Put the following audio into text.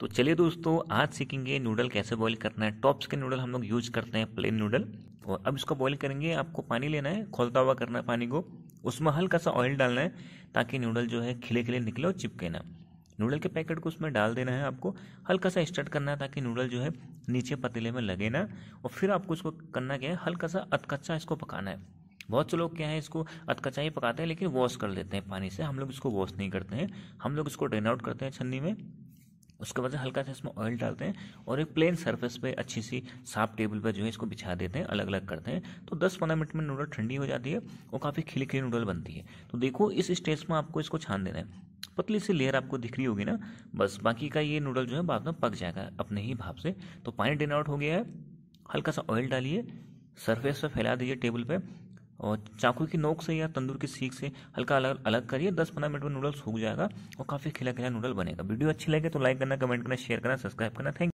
तो चलिए दोस्तों आज सीखेंगे नूडल कैसे बॉईल करना है टॉप्स के नूडल हम लोग यूज करते हैं प्लेन नूडल और अब इसको बॉईल करेंगे आपको पानी लेना है खोलता हुआ करना है पानी को उसमें हल्का सा ऑयल डालना है ताकि नूडल जो है खिले खिले निकले और चिपके ना नूडल के पैकेट को उसमें डाल देना है आपको हल्का सा स्टार्ट करना है ताकि नूडल जो है नीचे पतीले में लगे ना और फिर आपको इसको करना क्या है हल्का सा अतकच्चा इसको पकाना है बहुत से लोग क्या है इसको अतकच्चा ही पकाते हैं लेकिन वॉश कर लेते हैं पानी से हम लोग इसको वॉश नहीं करते हैं हम लोग इसको ड्रेन आउट करते हैं छन्नी में उसके बाद हल्का सा इसमें ऑयल डालते हैं और एक प्लेन सरफेस पे अच्छी सी साफ टेबल पर जो है इसको बिछा देते हैं अलग अलग करते हैं तो 10-15 मिनट में नूडल ठंडी हो जाती है और काफ़ी खिली खिली नूडल बनती है तो देखो इस स्टेज में आपको इसको छान देना है पतली सी लेयर आपको दिख रही होगी ना बस बाकी का ये नूडल जो है बाद में पक जाएगा अपने ही भाप से तो पानी डिन आउट हो गया है हल्का सा ऑयल डालिए सरफेस पर फैला दीजिए टेबल पर और चाकू की नोक से या तंदूर की सीख से हल्का अलग अलग करिए दस पंद्रह मिनट में नूडल्स सूख जाएगा और काफ़ी खिला खिला नूडल बनेगा वीडियो अच्छी लगे तो लाइक करना कमेंट करना शेयर करना सब्सक्राइब करना थैंक